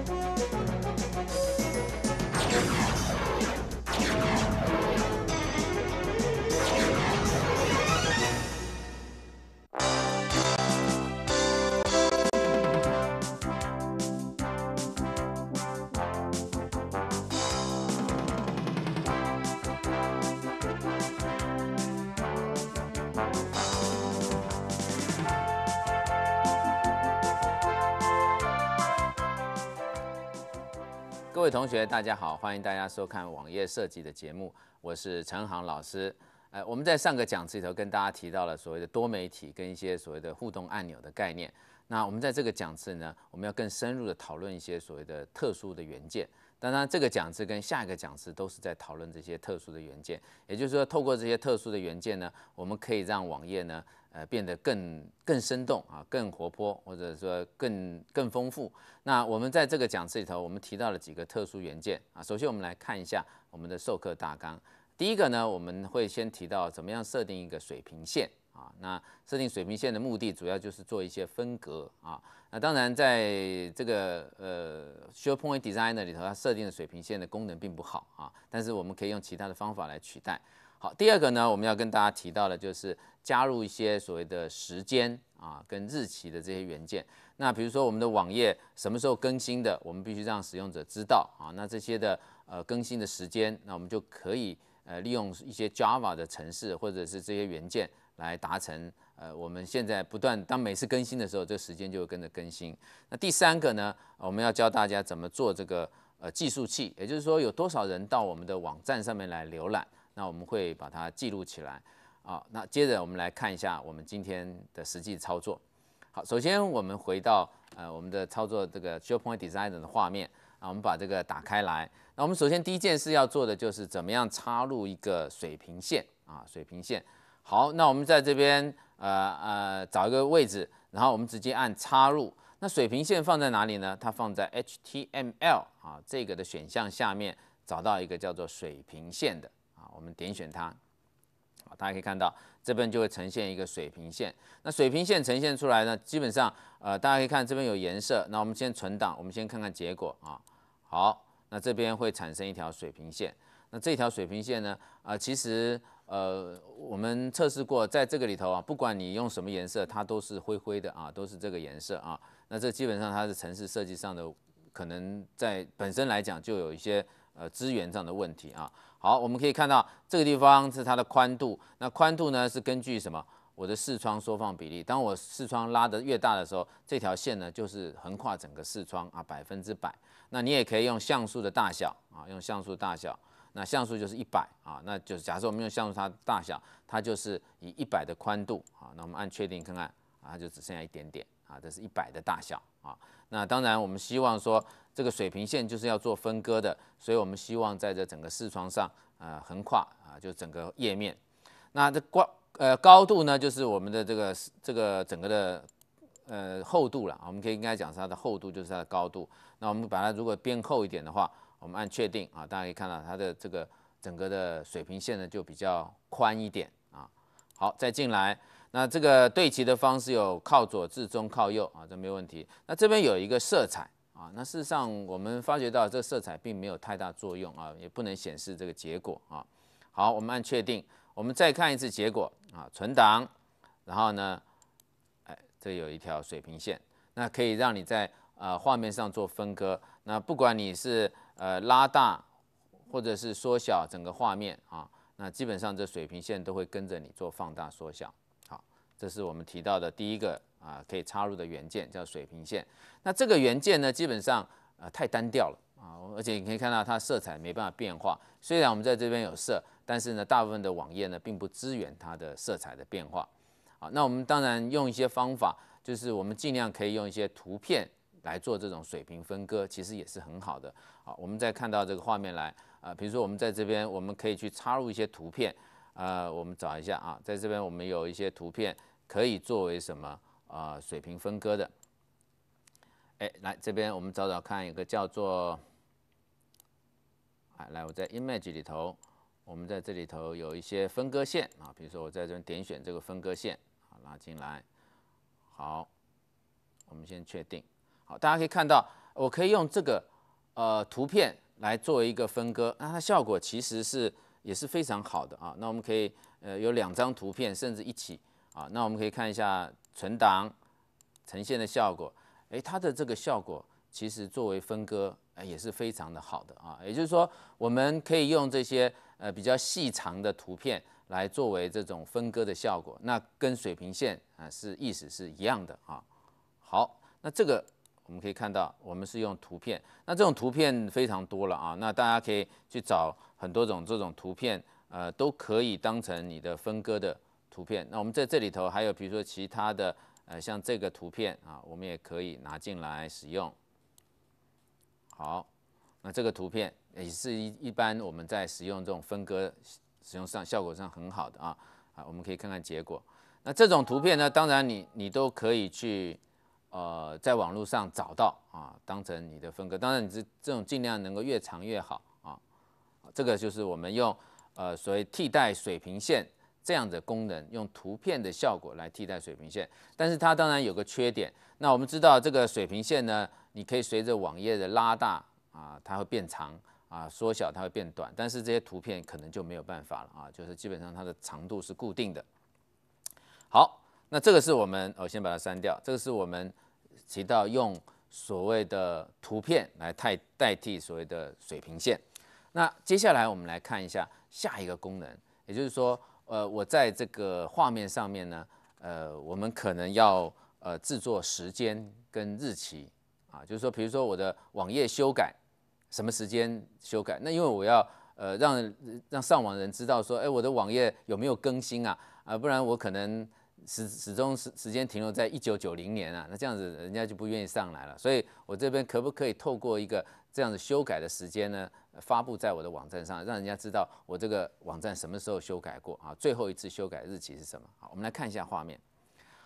Música 同学，大家好，欢迎大家收看网页设计的节目，我是陈航老师。呃，我们在上个讲次里头跟大家提到了所谓的多媒体跟一些所谓的互动按钮的概念。那我们在这个讲次呢，我们要更深入的讨论一些所谓的特殊的元件。当然，这个讲次跟下一个讲次都是在讨论这些特殊的元件。也就是说，透过这些特殊的元件呢，我们可以让网页呢。呃，变得更更生动啊，更活泼，或者说更更丰富。那我们在这个讲次里头，我们提到了几个特殊元件啊。首先，我们来看一下我们的授课大纲。第一个呢，我们会先提到怎么样设定一个水平线啊。那设定水平线的目的，主要就是做一些分隔啊。那当然，在这个呃 h o r e p o i n t Designer 里头，它设定的水平线的功能并不好啊。但是，我们可以用其他的方法来取代。好，第二个呢，我们要跟大家提到的，就是加入一些所谓的时间啊跟日期的这些元件。那比如说我们的网页什么时候更新的，我们必须让使用者知道啊。那这些的呃更新的时间，那我们就可以呃利用一些 Java 的程式或者是这些元件来达成。呃，我们现在不断当每次更新的时候，这时间就会跟着更新。那第三个呢，我们要教大家怎么做这个。呃，计数器，也就是说有多少人到我们的网站上面来浏览，那我们会把它记录起来啊。那接着我们来看一下我们今天的实际操作。好，首先我们回到呃我们的操作这个 SharePoint Designer 的画面啊，我们把这个打开来。那我们首先第一件事要做的就是怎么样插入一个水平线啊，水平线。好，那我们在这边呃呃找一个位置，然后我们直接按插入。那水平线放在哪里呢？它放在 HTML 啊这个的选项下面，找到一个叫做水平线的啊，我们点选它，好，大家可以看到这边就会呈现一个水平线。那水平线呈现出来呢，基本上呃大家可以看这边有颜色。那我们先存档，我们先看看结果啊。好，那这边会产生一条水平线。那这条水平线呢啊，其实呃我们测试过，在这个里头啊，不管你用什么颜色，它都是灰灰的啊，都是这个颜色啊。那这基本上它是城市设计上的，可能在本身来讲就有一些呃资源上的问题啊。好，我们可以看到这个地方是它的宽度，那宽度呢是根据什么？我的视窗缩放比例，当我视窗拉得越大的时候，这条线呢就是横跨整个视窗啊，百分之百。那你也可以用像素的大小啊，用像素大小，那像素就是一百啊，那就是假设我们用像素它大小，它就是以一百的宽度啊，那我们按确定看看啊，就只剩下一点点。啊，这是一百的大小啊。那当然，我们希望说这个水平线就是要做分割的，所以我们希望在这整个视窗上，呃，横跨啊，就整个页面。那这高呃高度呢，就是我们的这个这个整个的呃厚度了。我们可以应该讲它的厚度就是它的高度。那我们把它如果变厚一点的话，我们按确定啊，大家可以看到它的这个整个的水平线呢就比较宽一点啊。好，再进来。那这个对齐的方式有靠左、至中、靠右啊，这没问题。那这边有一个色彩啊，那事实上我们发觉到这色彩并没有太大作用啊，也不能显示这个结果啊。好，我们按确定，我们再看一次结果啊，存档。然后呢，哎，这有一条水平线，那可以让你在呃画面上做分割。那不管你是呃拉大或者是缩小整个画面啊，那基本上这水平线都会跟着你做放大缩小。这是我们提到的第一个啊，可以插入的元件叫水平线。那这个元件呢，基本上啊太单调了啊，而且你可以看到它色彩没办法变化。虽然我们在这边有色，但是呢，大部分的网页呢并不支援它的色彩的变化好，那我们当然用一些方法，就是我们尽量可以用一些图片来做这种水平分割，其实也是很好的好，我们再看到这个画面来啊，比如说我们在这边，我们可以去插入一些图片啊。我们找一下啊，在这边我们有一些图片。可以作为什么啊？水平分割的。哎，来这边我们找找看，一个叫做……哎，来，我在 Image 里头，我们在这里头有一些分割线啊。比如说，我在这点选这个分割线，好拉进来。好，我们先确定。好，大家可以看到，我可以用这个呃图片来做一个分割。那它效果其实是也是非常好的啊。那我们可以呃有两张图片，甚至一起。啊，那我们可以看一下存档呈现的效果。哎，它的这个效果其实作为分割，哎，也是非常的好的啊。也就是说，我们可以用这些呃比较细长的图片来作为这种分割的效果。那跟水平线啊是意思是一样的啊。好，那这个我们可以看到，我们是用图片。那这种图片非常多了啊。那大家可以去找很多种这种图片，呃，都可以当成你的分割的。图片，那我们在这里头还有，比如说其他的，呃，像这个图片啊，我们也可以拿进来使用。好，那这个图片也是一一般我们在使用这种分割使用上效果上很好的啊啊，我们可以看看结果。那这种图片呢，当然你你都可以去呃在网络上找到啊，当成你的分割。当然，你这这种尽量能够越长越好啊。这个就是我们用呃所谓替代水平线。这样的功能用图片的效果来替代水平线，但是它当然有个缺点。那我们知道这个水平线呢，你可以随着网页的拉大啊，它会变长啊，缩小它会变短，但是这些图片可能就没有办法了啊，就是基本上它的长度是固定的。好，那这个是我们，我先把它删掉。这个是我们提到用所谓的图片来代代替所谓的水平线。那接下来我们来看一下下一个功能，也就是说。呃，我在这个画面上面呢，呃，我们可能要呃制作时间跟日期啊，就是说，比如说我的网页修改什么时间修改，那因为我要呃让让上网人知道说，哎，我的网页有没有更新啊？啊，不然我可能始始终时时间停留在一九九零年啊，那这样子人家就不愿意上来了。所以我这边可不可以透过一个这样子修改的时间呢？发布在我的网站上，让人家知道我这个网站什么时候修改过啊？最后一次修改日期是什么？好，我们来看一下画面。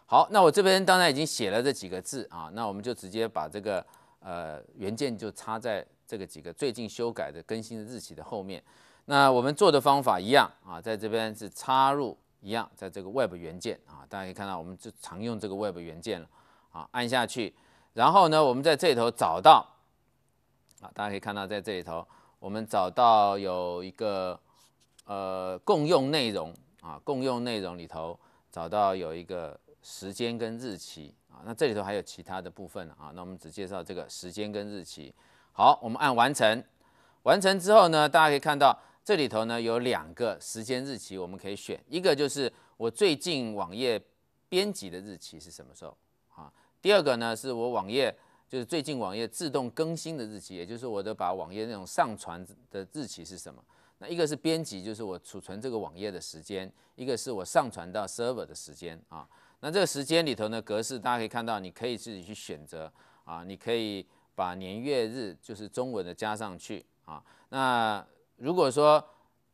好，那我这边当然已经写了这几个字啊，那我们就直接把这个呃原件就插在这个几个最近修改的更新的日期的后面。那我们做的方法一样啊，在这边是插入一样，在这个 Web 元件啊，大家可以看到，我们就常用这个 Web 元件了啊，按下去，然后呢，我们在这里头找到啊，大家可以看到在这里头。我们找到有一个呃共用内容啊，共用内容里头找到有一个时间跟日期啊，那这里头还有其他的部分啊，那我们只介绍这个时间跟日期。好，我们按完成，完成之后呢，大家可以看到这里头呢有两个时间日期我们可以选，一个就是我最近网页编辑的日期是什么时候啊？第二个呢是我网页。就是最近网页自动更新的日期，也就是我的把网页那种上传的日期是什么？那一个是编辑，就是我储存这个网页的时间；一个是我上传到 server 的时间啊。那这个时间里头呢，格式大家可以看到，你可以自己去选择啊，你可以把年月日就是中文的加上去啊。那如果说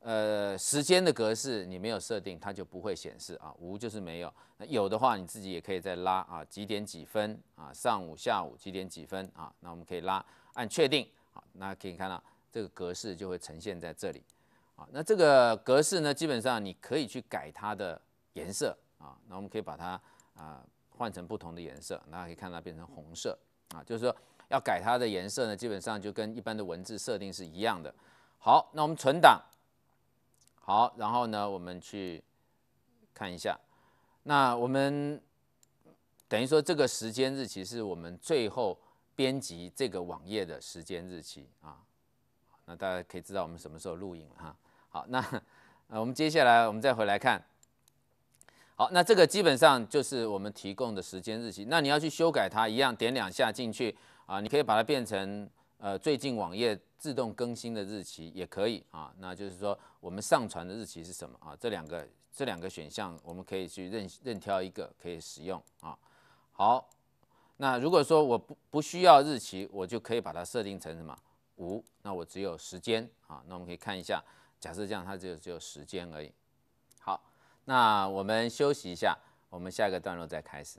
呃，时间的格式你没有设定，它就不会显示啊。无就是没有，那有的话你自己也可以再拉啊，几点几分啊，上午、下午几点几分啊？那我们可以拉，按确定啊，那可以看到这个格式就会呈现在这里啊。那这个格式呢，基本上你可以去改它的颜色啊。那我们可以把它啊换成不同的颜色，那可以看到变成红色啊，就是说要改它的颜色呢，基本上就跟一般的文字设定是一样的。好，那我们存档。好，然后呢，我们去看一下。那我们等于说这个时间日期是我们最后编辑这个网页的时间日期啊。那大家可以知道我们什么时候录影了哈。好，那 呃我们接下来我们再回来看。好，那这个基本上就是我们提供的时间日期。那你要去修改它，一样点两下进去啊，你可以把它变成呃最近网页。自动更新的日期也可以啊，那就是说我们上传的日期是什么啊？这两个这两个选项我们可以去任任挑一个可以使用啊。好，那如果说我不不需要日期，我就可以把它设定成什么无，那我只有时间啊。那我们可以看一下，假设这样它就只有时间而已。好，那我们休息一下，我们下一个段落再开始。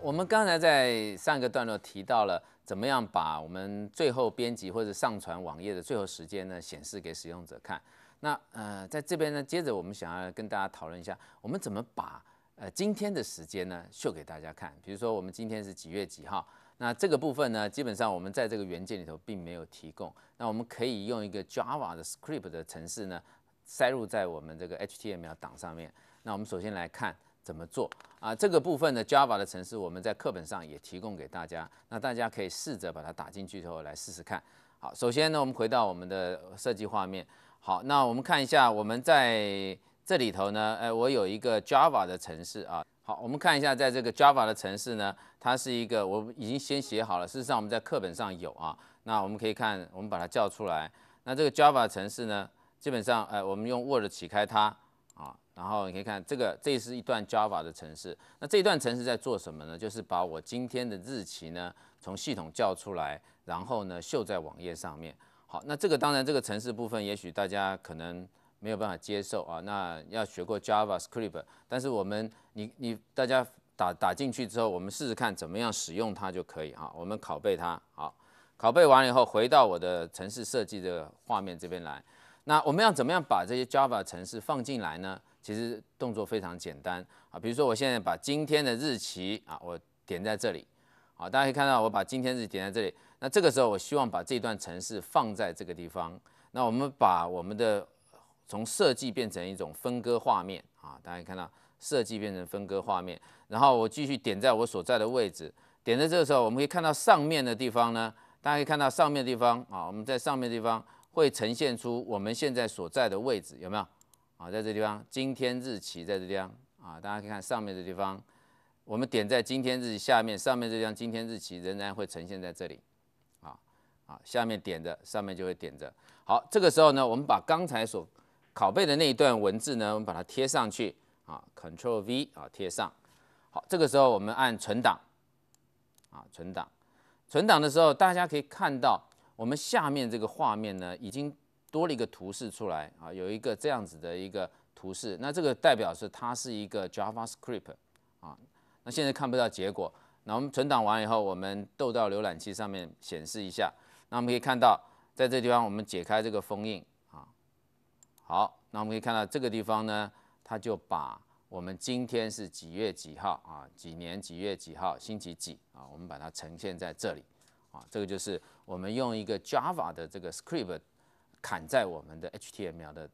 我们刚才在上一个段落提到了怎么样把我们最后编辑或者上传网页的最后时间呢显示给使用者看。那呃，在这边呢，接着我们想要跟大家讨论一下，我们怎么把呃今天的时间呢 show 给大家看。比如说我们今天是几月几号，那这个部分呢，基本上我们在这个原件里头并没有提供。那我们可以用一个 Java 的 Script 的程式呢塞入在我们这个 HTML 档上面。那我们首先来看。怎么做啊？这个部分的 Java 的程式，我们在课本上也提供给大家，那大家可以试着把它打进去之后来试试看。好，首先呢，我们回到我们的设计画面。好，那我们看一下，我们在这里头呢，呃，我有一个 Java 的程式啊。好，我们看一下，在这个 Java 的程式呢，它是一个我已经先写好了。事实上，我们在课本上有啊。那我们可以看，我们把它叫出来。那这个 Java 城程式呢，基本上，呃，我们用 Word 起开它。啊，然后你可以看这个，这是一段 Java 的程式。那这一段程式在做什么呢？就是把我今天的日期呢，从系统叫出来，然后呢，秀在网页上面。好，那这个当然这个程式部分，也许大家可能没有办法接受啊。那要学过 JavaScript，但是我们你你大家打打进去之后，我们试试看怎么样使用它就可以啊。我们拷贝它，好，拷贝完了以后，回到我的程式设计的画面这边来。那我们要怎么样把这些 Java 程式放进来呢？其实动作非常简单啊，比如说我现在把今天的日期啊，我点在这里，好，大家可以看到我把今天日点在这里。那这个时候我希望把这段程式放在这个地方。那我们把我们的从设计变成一种分割画面啊，大家可以看到设计变成分割画面，然后我继续点在我所在的位置，点在这个时候，我们可以看到上面的地方呢，大家可以看到上面的地方啊，我们在上面的地方。会呈现出我们现在所在的位置有没有啊？在这地方，今天日期在这地方啊，大家可以看上面的地方，我们点在今天日期下面，上面这张今天日期仍然会呈现在这里啊啊，下面点着，上面就会点着。好，这个时候呢，我们把刚才所拷贝的那一段文字呢，我们把它贴上去啊，Control V 啊，贴上。好，这个时候我们按存档啊，存档，存档的时候大家可以看到。我们下面这个画面呢，已经多了一个图示出来啊，有一个这样子的一个图示。那这个代表是它是一个 JavaScript 啊。那现在看不到结果。那我们存档完以后，我们斗到浏览器上面显示一下。那我们可以看到，在这地方我们解开这个封印啊。好，那我们可以看到这个地方呢，它就把我们今天是几月几号啊，几年几月几号，星期几啊，我们把它呈现在这里啊。这个就是。我们用一个 Java 的这个 Script 砍在我们的 HTML 的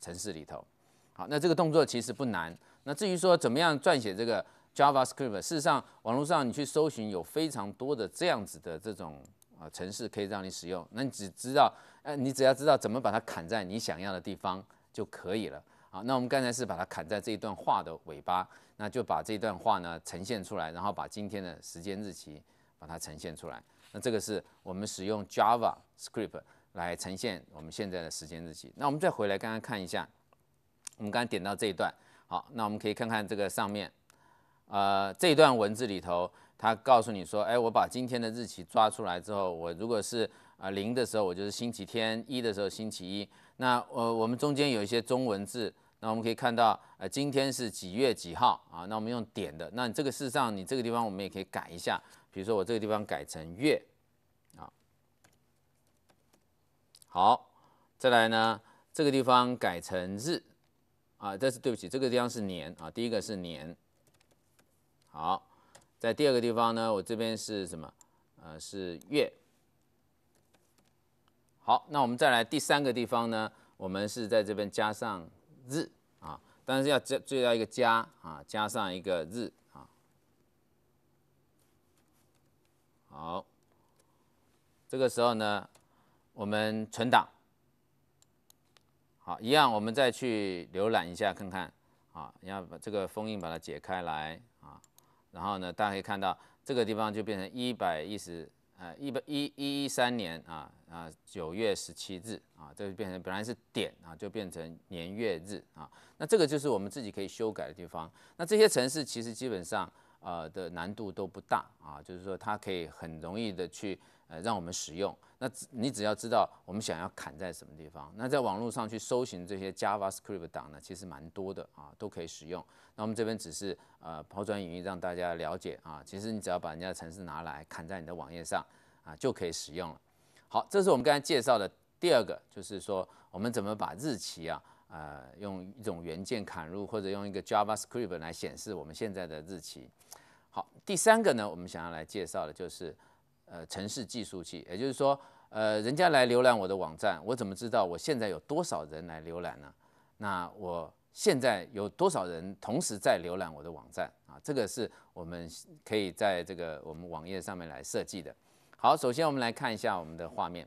程式里头。好，那这个动作其实不难。那至于说怎么样撰写这个 Java Script，事实上网络上你去搜寻有非常多的这样子的这种啊程式可以让你使用。那你只知道，呃，你只要知道怎么把它砍在你想要的地方就可以了。好，那我们刚才是把它砍在这一段话的尾巴，那就把这段话呢呈现出来，然后把今天的时间日期把它呈现出来。那这个是我们使用 JavaScript 来呈现我们现在的时间日期。那我们再回来刚刚看一下，我们刚刚点到这一段，好，那我们可以看看这个上面，呃，这一段文字里头，它告诉你说，哎，我把今天的日期抓出来之后，我如果是啊零的时候，我就是星期天；一的时候，星期一。那呃，我们中间有一些中文字，那我们可以看到，呃，今天是几月几号啊？那我们用点的。那这个事实上，你这个地方我们也可以改一下。比如说我这个地方改成月，啊，好，再来呢，这个地方改成日，啊，但是对不起，这个地方是年啊，第一个是年。好，在第二个地方呢，我这边是什么？呃，是月。好，那我们再来第三个地方呢，我们是在这边加上日，啊，但是要加，要一个加啊，加上一个日。好，这个时候呢，我们存档。好，一样，我们再去浏览一下看看。啊，要把这个封印把它解开来啊，然后呢，大家可以看到，这个地方就变成一百一十，呃，一百一一一三年啊啊，九月十七日啊，这就变成本来是点啊，就变成年月日啊。那这个就是我们自己可以修改的地方。那这些城市其实基本上。啊的难度都不大啊，就是说它可以很容易的去呃让我们使用。那只你只要知道我们想要砍在什么地方，那在网络上去搜寻这些 JavaScript 档呢，其实蛮多的啊，都可以使用。那我们这边只是呃抛砖引玉，让大家了解啊。其实你只要把人家的程式拿来砍在你的网页上啊，就可以使用了。好，这是我们刚才介绍的第二个，就是说我们怎么把日期啊。呃，用一种元件砍入，或者用一个 JavaScript 来显示我们现在的日期。好，第三个呢，我们想要来介绍的就是呃，城市计数器，也就是说，呃，人家来浏览我的网站，我怎么知道我现在有多少人来浏览呢？那我现在有多少人同时在浏览我的网站啊？这个是我们可以在这个我们网页上面来设计的。好，首先我们来看一下我们的画面。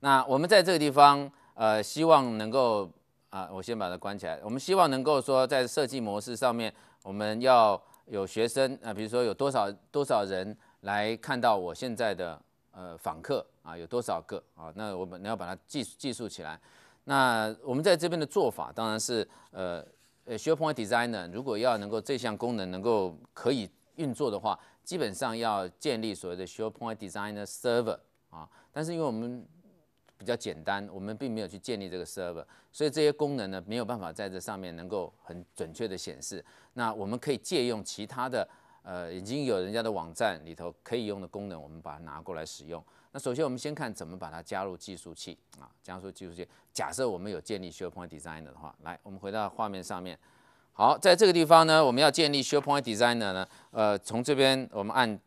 那我们在这个地方。呃，希望能够啊，我先把它关起来。我们希望能够说，在设计模式上面，我们要有学生啊，比如说有多少多少人来看到我现在的呃访客啊，有多少个啊，那我们要把它记记数起来。那我们在这边的做法，当然是呃呃，SharePoint Designer 如果要能够这项功能能够可以运作的话，基本上要建立所谓的 SharePoint Designer Server 啊。但是因为我们比较简单，我们并没有去建立这个 server，所以这些功能呢没有办法在这上面能够很准确的显示。那我们可以借用其他的，呃，已经有人家的网站里头可以用的功能，我们把它拿过来使用。那首先我们先看怎么把它加入计数器啊，加入计数器。假设我们有建立 SharePoint Designer 的话，来，我们回到画面上面。好，在这个地方呢，我们要建立 SharePoint Designer 呢，呃，从这边我们按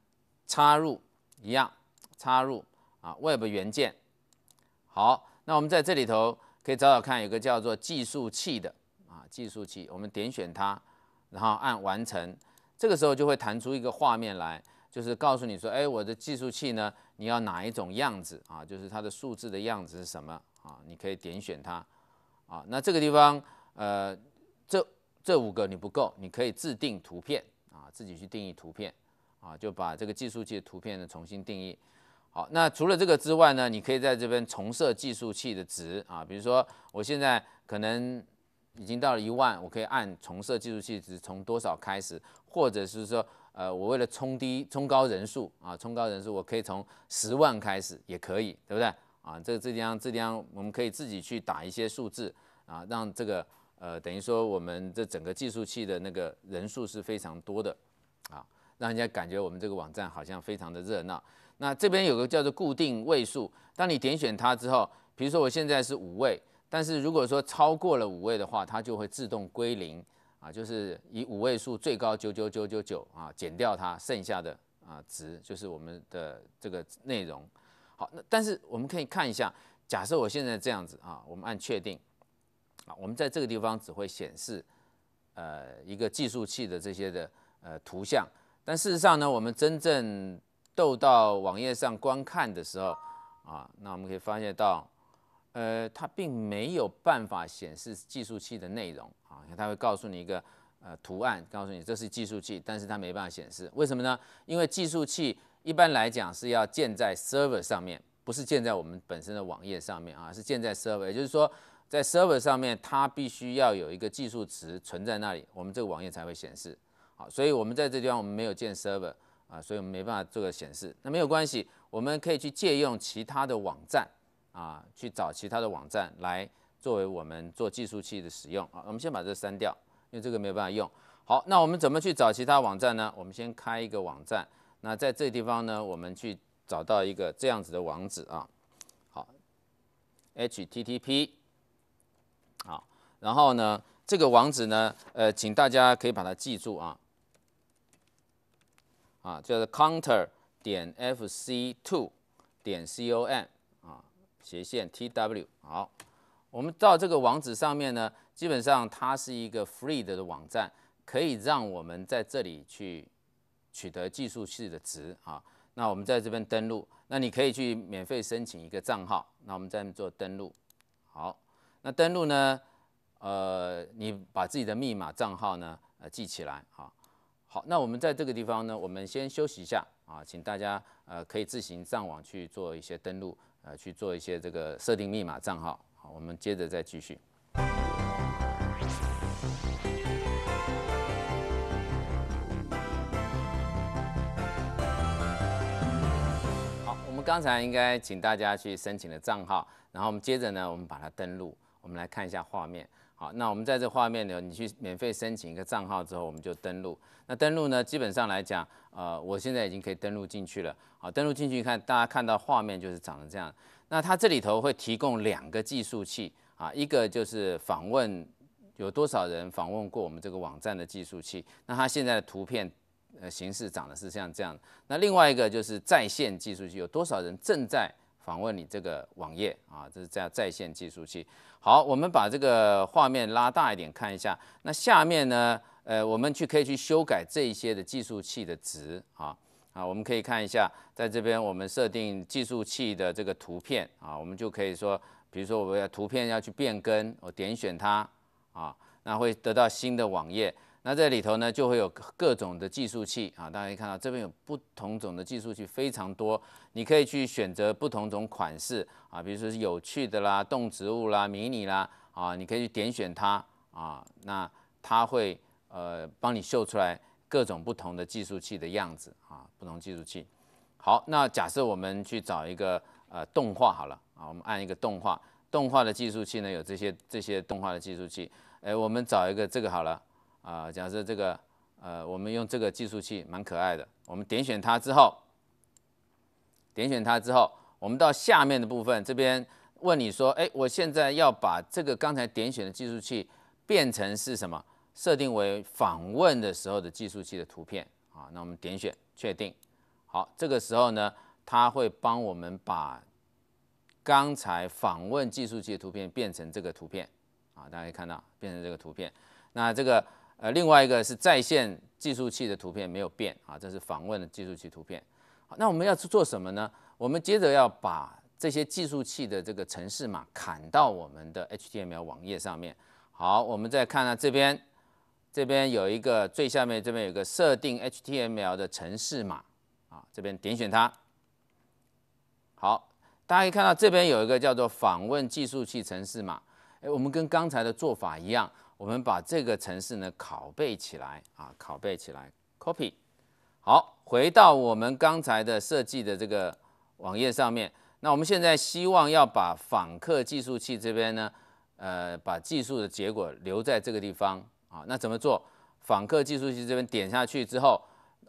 插入一样，插入啊，Web 元件。好，那我们在这里头可以找找看，有个叫做计数器的啊，计数器，我们点选它，然后按完成，这个时候就会弹出一个画面来，就是告诉你说，哎，我的计数器呢，你要哪一种样子啊？就是它的数字的样子是什么啊？你可以点选它啊。那这个地方，呃，这这五个你不够，你可以自定图片啊，自己去定义图片啊，就把这个计数器图片呢重新定义。好，那除了这个之外呢？你可以在这边重设计数器的值啊，比如说我现在可能已经到了一万，我可以按重设计数器值从多少开始，或者是说，呃，我为了冲低、冲高人数啊，冲高人数，我可以从十万开始也可以，对不对？啊，这这地方这地方我们可以自己去打一些数字啊，让这个呃等于说我们这整个计数器的那个人数是非常多的啊，让人家感觉我们这个网站好像非常的热闹。那这边有个叫做固定位数，当你点选它之后，比如说我现在是五位，但是如果说超过了五位的话，它就会自动归零啊，就是以五位数最高九九九九九啊减掉它剩下的啊值，就是我们的这个内容。好，那但是我们可以看一下，假设我现在这样子啊，我们按确定啊，我们在这个地方只会显示呃一个计数器的这些的呃图像，但事实上呢，我们真正到到网页上观看的时候，啊，那我们可以发现到，呃，它并没有办法显示计数器的内容啊，它会告诉你一个呃图案，告诉你这是计数器，但是它没办法显示，为什么呢？因为计数器一般来讲是要建在 server 上面，不是建在我们本身的网页上面啊，是建在 server，也就是说，在 server 上面它必须要有一个计数值存在那里，我们这个网页才会显示，好，所以我们在这地方我们没有建 server。啊，所以我们没办法做个显示，那没有关系，我们可以去借用其他的网站啊，去找其他的网站来作为我们做计数器的使用啊。我们先把这删掉，因为这个没有办法用。好，那我们怎么去找其他网站呢？我们先开一个网站，那在这地方呢，我们去找到一个这样子的网址啊。好，HTTP 好，然后呢，这个网址呢，呃，请大家可以把它记住啊。啊，就是 counter 点 f c two 点 c o m 啊，斜线 t w 好，我们到这个网址上面呢，基本上它是一个 free 的的网站，可以让我们在这里去取得计数器的值啊。那我们在这边登录，那你可以去免费申请一个账号。那我们再做登录，好，那登录呢，呃，你把自己的密码账号呢，呃，记起来好。好，那我们在这个地方呢，我们先休息一下啊，请大家呃可以自行上网去做一些登录，呃去做一些这个设定密码账号。好，我们接着再继续。好，我们刚才应该请大家去申请了账号，然后我们接着呢，我们把它登录，我们来看一下画面。好，那我们在这画面呢？你去免费申请一个账号之后，我们就登录。那登录呢，基本上来讲，呃，我现在已经可以登录进去了。好，登录进去看，大家看到画面就是长得这样。那它这里头会提供两个计数器啊，一个就是访问有多少人访问过我们这个网站的计数器。那它现在的图片呃形式长得是像这样。那另外一个就是在线计数器，有多少人正在访问你这个网页啊？这是叫在线计数器。好，我们把这个画面拉大一点看一下。那下面呢，呃，我们去可以去修改这一些的计数器的值啊啊，我们可以看一下，在这边我们设定计数器的这个图片啊，我们就可以说，比如说我要图片要去变更，我点选它啊，那会得到新的网页。那这里头呢，就会有各种的计数器啊，大家可以看到这边有不同种的计数器非常多，你可以去选择不同种款式啊，比如说是有趣的啦、动植物啦、迷你啦啊，你可以去点选它啊，那它会呃帮你秀出来各种不同的计数器的样子啊，不同计数器。好，那假设我们去找一个呃动画好了啊，我们按一个动画，动画的计数器呢有这些这些动画的计数器，哎，我们找一个这个好了。啊，假设这个，呃，我们用这个计数器蛮可爱的。我们点选它之后，点选它之后，我们到下面的部分这边问你说，哎，我现在要把这个刚才点选的计数器变成是什么？设定为访问的时候的计数器的图片啊。那我们点选确定。好，这个时候呢，它会帮我们把刚才访问计数器的图片变成这个图片啊。大家可以看到，变成这个图片。那这个。呃，另外一个是在线计数器的图片没有变啊，这是访问的计数器图片。好，那我们要去做什么呢？我们接着要把这些计数器的这个城市码砍到我们的 HTML 网页上面。好，我们再看啊，这边这边有一个最下面这边有个设定 HTML 的城市码啊，这边点选它。好，大家可以看到这边有一个叫做访问计数器城市码。哎，我们跟刚才的做法一样。我们把这个程式呢，拷贝起来啊，拷贝起来，copy。好，回到我们刚才的设计的这个网页上面。那我们现在希望要把访客计数器这边呢，呃，把计数的结果留在这个地方啊。那怎么做？访客计数器这边点下去之后，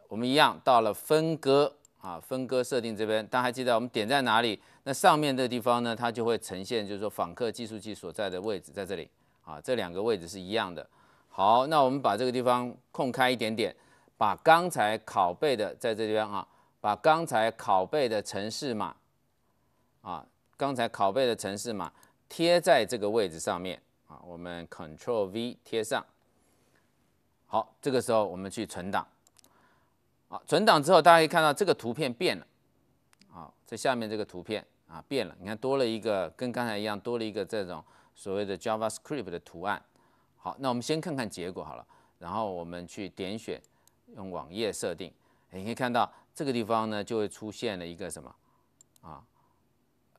我们一样到了分割啊，分割设定这边。大家还记得我们点在哪里？那上面的地方呢，它就会呈现，就是说访客计数器所在的位置在这里。啊，这两个位置是一样的。好，那我们把这个地方空开一点点，把刚才拷贝的在这边啊，把刚才拷贝的城市码啊，刚才拷贝的城市码贴在这个位置上面啊，我们 Control V 贴上。好，这个时候我们去存档。好，存档之后大家可以看到这个图片变了。啊，这下面这个图片啊变了，你看多了一个，跟刚才一样多了一个这种。所谓的 JavaScript 的图案，好，那我们先看看结果好了，然后我们去点选用网页设定，你可以看到这个地方呢就会出现了一个什么啊？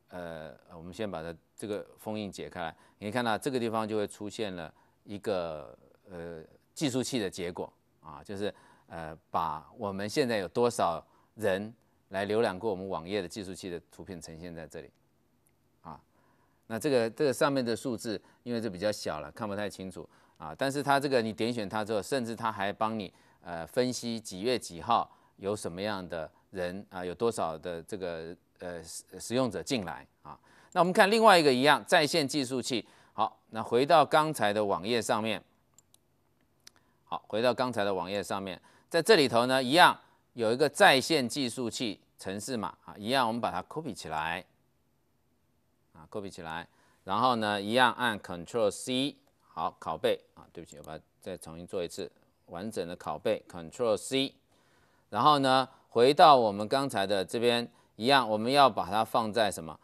呃，我们先把它这个封印解开，来，你可以看到这个地方就会出现了一个呃计数器的结果啊，就是呃把我们现在有多少人来浏览过我们网页的计数器的图片呈现在这里。那这个这个上面的数字，因为这比较小了，看不太清楚啊。但是它这个你点选它之后，甚至它还帮你呃分析几月几号有什么样的人啊，有多少的这个呃使用者进来啊。那我们看另外一个一样在线计数器。好，那回到刚才的网页上面，好，回到刚才的网页上面，在这里头呢一样有一个在线计数器城市码啊，一样我们把它 copy 起来。啊，copy 起来，然后呢，一样按 c t r l C，好，拷贝啊。对不起，我把它再重新做一次，完整的拷贝 c t r l C。然后呢，回到我们刚才的这边，一样，我们要把它放在什么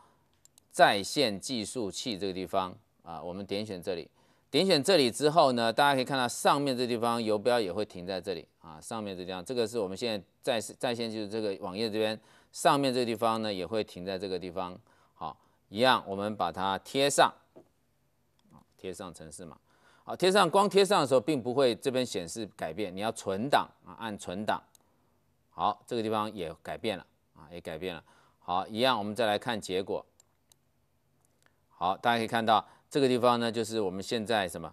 在线计数器这个地方啊？我们点选这里，点选这里之后呢，大家可以看到上面这地方游标也会停在这里啊。上面这地方，这个是我们现在在在线，就是这个网页这边上面这个地方呢，也会停在这个地方。一样，我们把它贴上，啊，贴上城市码，好，贴上。光贴上的时候，并不会这边显示改变。你要存档啊，按存档。好，这个地方也改变了啊，也改变了。好，一样，我们再来看结果。好，大家可以看到，这个地方呢，就是我们现在什么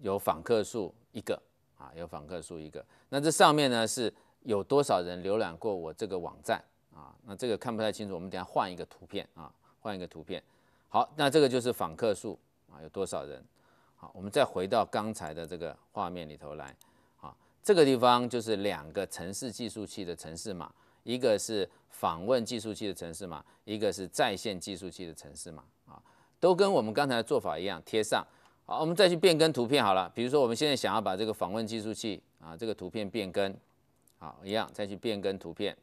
有访客数一个啊，有访客数一个。那这上面呢，是有多少人浏览过我这个网站啊？那这个看不太清楚，我们等下换一个图片啊。换一个图片，好，那这个就是访客数啊，有多少人？好，我们再回到刚才的这个画面里头来，啊，这个地方就是两个城市计数器的城市码，一个是访问计数器的城市码，一个是在线计数器的城市码啊，都跟我们刚才的做法一样，贴上。好，我们再去变更图片好了，比如说我们现在想要把这个访问计数器啊这个图片变更，好，一样再去变更图片。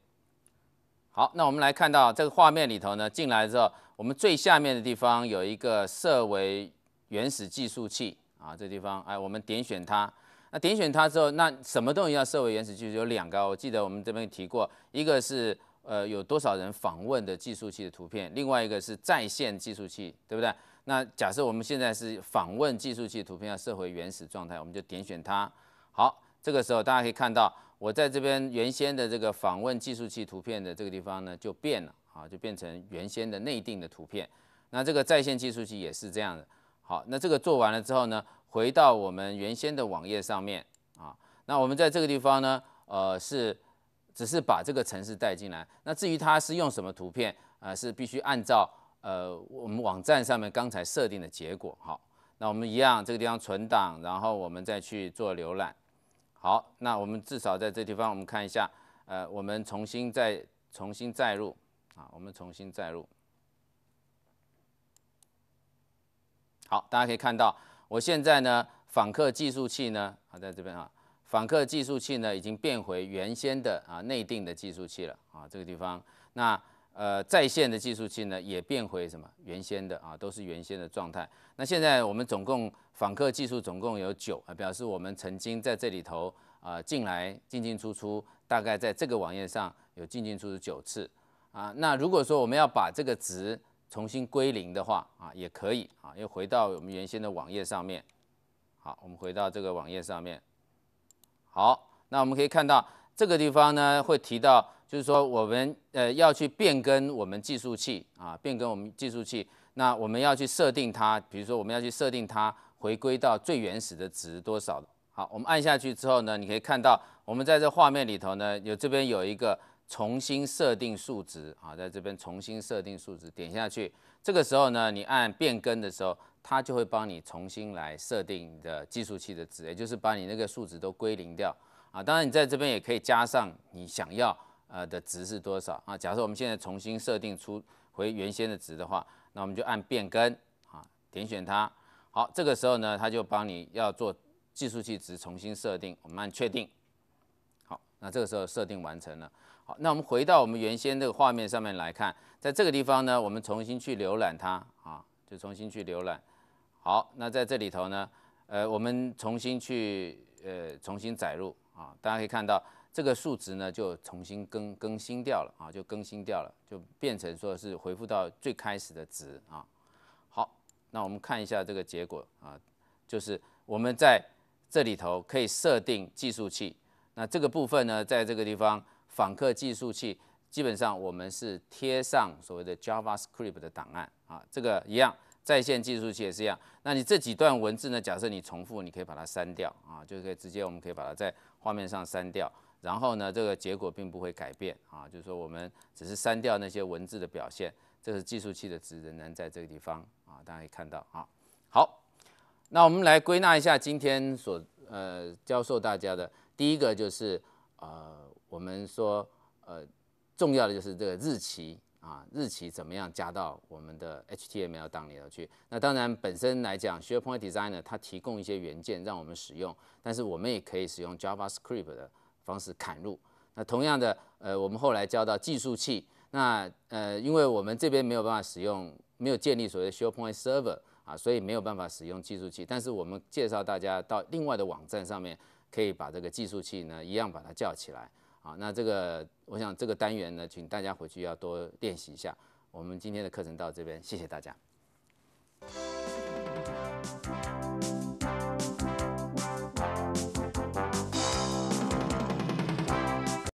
好，那我们来看到这个画面里头呢，进来之后，我们最下面的地方有一个设为原始计数器啊，这地方哎，我们点选它。那点选它之后，那什么东西要设为原始计数？有两个，我记得我们这边提过，一个是呃有多少人访问的计数器的图片，另外一个是在线计数器，对不对？那假设我们现在是访问计数器图片要设回原始状态，我们就点选它。好，这个时候大家可以看到。我在这边原先的这个访问计数器图片的这个地方呢，就变了啊，就变成原先的内定的图片。那这个在线计数器也是这样的。好，那这个做完了之后呢，回到我们原先的网页上面啊。那我们在这个地方呢，呃，是只是把这个城市带进来。那至于它是用什么图片啊，是必须按照呃我们网站上面刚才设定的结果。好，那我们一样这个地方存档，然后我们再去做浏览。好，那我们至少在这地方，我们看一下，呃，我们重新再重新载入啊，我们重新载入。好，大家可以看到，我现在呢，访客计数器呢，啊，在这边啊，访客计数器呢，已经变回原先的啊内定的计数器了啊，这个地方。那呃，在线的计数器呢，也变回什么原先的啊，都是原先的状态。那现在我们总共。访客技术总共有九啊，表示我们曾经在这里头啊进来进进出出，大概在这个网页上有进进出出九次啊。那如果说我们要把这个值重新归零的话啊，也可以啊，又回到我们原先的网页上面。好，我们回到这个网页上面。好，那我们可以看到这个地方呢会提到，就是说我们呃要去变更我们计数器啊，变更我们计数器。那我们要去设定它，比如说我们要去设定它。回归到最原始的值多少？好，我们按下去之后呢，你可以看到，我们在这画面里头呢，有这边有一个重新设定数值啊，在这边重新设定数值，点下去，这个时候呢，你按变更的时候，它就会帮你重新来设定你的计数器的值，也就是把你那个数值都归零掉啊。当然，你在这边也可以加上你想要呃的值是多少啊。假设我们现在重新设定出回原先的值的话，那我们就按变更啊，点选它。好，这个时候呢，他就帮你要做计数器值重新设定，我们按确定。好，那这个时候设定完成了。好，那我们回到我们原先这个画面上面来看，在这个地方呢，我们重新去浏览它啊，就重新去浏览。好，那在这里头呢，呃，我们重新去呃重新载入啊，大家可以看到这个数值呢就重新更更新掉了啊，就更新掉了，就变成说是回复到最开始的值啊。那我们看一下这个结果啊，就是我们在这里头可以设定计数器。那这个部分呢，在这个地方访客计数器，基本上我们是贴上所谓的 JavaScript 的档案啊。这个一样，在线计数器也是一样。那你这几段文字呢？假设你重复，你可以把它删掉啊，就可以直接我们可以把它在画面上删掉。然后呢，这个结果并不会改变啊，就是说我们只是删掉那些文字的表现。这是计数器的值仍然在这个地方啊，大家可以看到啊。好，那我们来归纳一下今天所呃教授大家的第一个就是呃我们说呃重要的就是这个日期啊，日期怎么样加到我们的 HTML 当里头去？那当然本身来讲，SharePoint Designer 它提供一些元件让我们使用，但是我们也可以使用 JavaScript 的方式砍入。那同样的呃，我们后来教到计数器。那呃，因为我们这边没有办法使用，没有建立所谓的 SharePoint Server 啊，所以没有办法使用计数器。但是我们介绍大家到另外的网站上面，可以把这个计数器呢，一样把它叫起来啊。那这个我想这个单元呢，请大家回去要多练习一下。我们今天的课程到这边，谢谢大家。